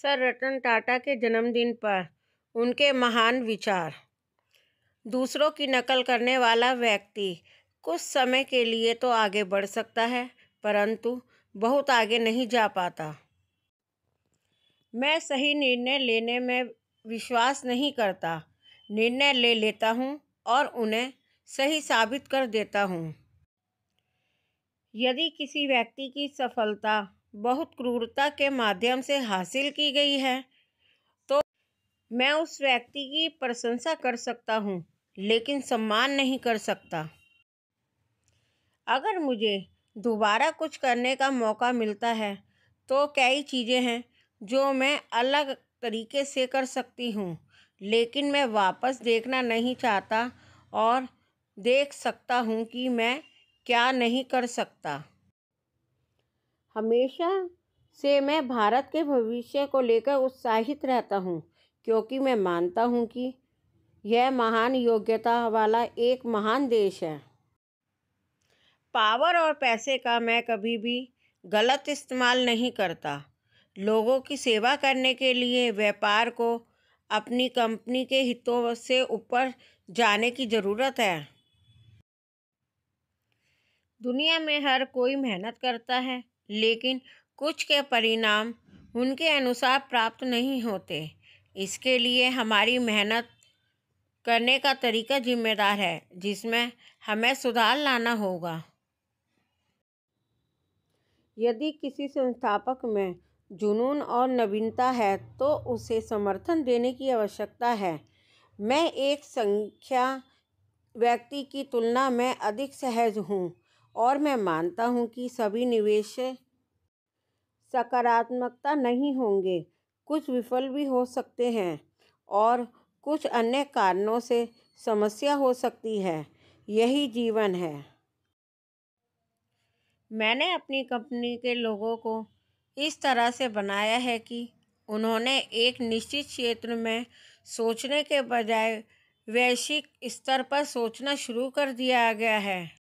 sir रतन टाटा के जन्मदिन पर उनके महान विचार दूसरों की नकल करने वाला व्यक्ति कुछ समय के लिए तो आगे बढ़ सकता है परंतु बहुत आगे नहीं जा पाता मैं सही निर्णय लेने में विश्वास नहीं करता निर्णय ले लेता हूँ और उन्हें सही साबित कर देता हूँ यदि किसी व्यक्ति की सफलता बहुत क्रूरता के माध्यम से हासिल की गई है तो मैं उस व्यक्ति की प्रशंसा कर सकता हूँ लेकिन सम्मान नहीं कर सकता अगर मुझे दोबारा कुछ करने का मौका मिलता है तो कई चीज़ें हैं जो मैं अलग तरीके से कर सकती हूँ लेकिन मैं वापस देखना नहीं चाहता और देख सकता हूँ कि मैं क्या नहीं कर सकता हमेशा से मैं भारत के भविष्य को लेकर उत्साहित रहता हूँ क्योंकि मैं मानता हूँ कि यह महान योग्यता वाला एक महान देश है पावर और पैसे का मैं कभी भी गलत इस्तेमाल नहीं करता लोगों की सेवा करने के लिए व्यापार को अपनी कंपनी के हितों से ऊपर जाने की ज़रूरत है दुनिया में हर कोई मेहनत करता है लेकिन कुछ के परिणाम उनके अनुसार प्राप्त नहीं होते इसके लिए हमारी मेहनत करने का तरीका जिम्मेदार है जिसमें हमें सुधार लाना होगा यदि किसी संस्थापक में जुनून और नवीनता है तो उसे समर्थन देने की आवश्यकता है मैं एक संख्या व्यक्ति की तुलना में अधिक सहज हूँ और मैं मानता हूँ कि सभी निवेश सकारात्मकता नहीं होंगे कुछ विफल भी हो सकते हैं और कुछ अन्य कारणों से समस्या हो सकती है यही जीवन है मैंने अपनी कंपनी के लोगों को इस तरह से बनाया है कि उन्होंने एक निश्चित क्षेत्र में सोचने के बजाय वैश्विक स्तर पर सोचना शुरू कर दिया गया है